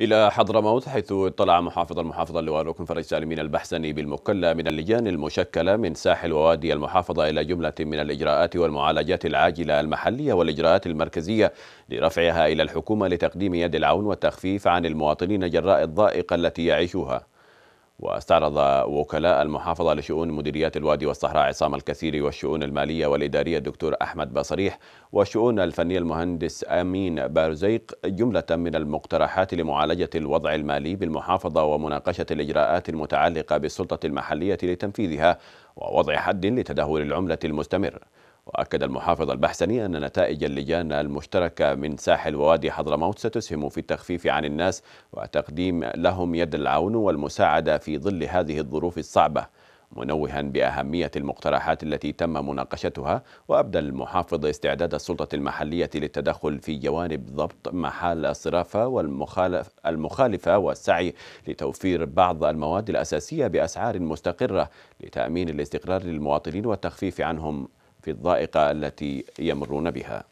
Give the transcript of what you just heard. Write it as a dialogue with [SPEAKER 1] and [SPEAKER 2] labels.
[SPEAKER 1] إلى حضرموت حيث اطلع محافظ المحافظة اللواء ركن فرج سالمين البحسني بالمكلة من اللجان المشكلة من ساحل ووادي المحافظة إلى جملة من الإجراءات والمعالجات العاجلة المحلية والإجراءات المركزية لرفعها إلى الحكومة لتقديم يد العون والتخفيف عن المواطنين جراء الضائقة التي يعيشوها واستعرض وكلاء المحافظة لشؤون مديريات الوادي والصحراء عصام الكثير والشؤون المالية والإدارية الدكتور أحمد بصريح والشؤون الفنية المهندس أمين بارزيق جملة من المقترحات لمعالجة الوضع المالي بالمحافظة ومناقشة الإجراءات المتعلقة بالسلطة المحلية لتنفيذها ووضع حد لتدهور العملة المستمر وأكد المحافظ البحسني أن نتائج اللجان المشتركة من ساحل ووادي حضرموت ستسهم في التخفيف عن الناس وتقديم لهم يد العون والمساعدة في ظل هذه الظروف الصعبة منوها بأهمية المقترحات التي تم مناقشتها وأبدى المحافظ استعداد السلطة المحلية للتدخل في جوانب ضبط محال الصرافة والمخالفة والسعي لتوفير بعض المواد الأساسية بأسعار مستقرة لتأمين الاستقرار للمواطنين والتخفيف عنهم في الضائقة التي يمرون بها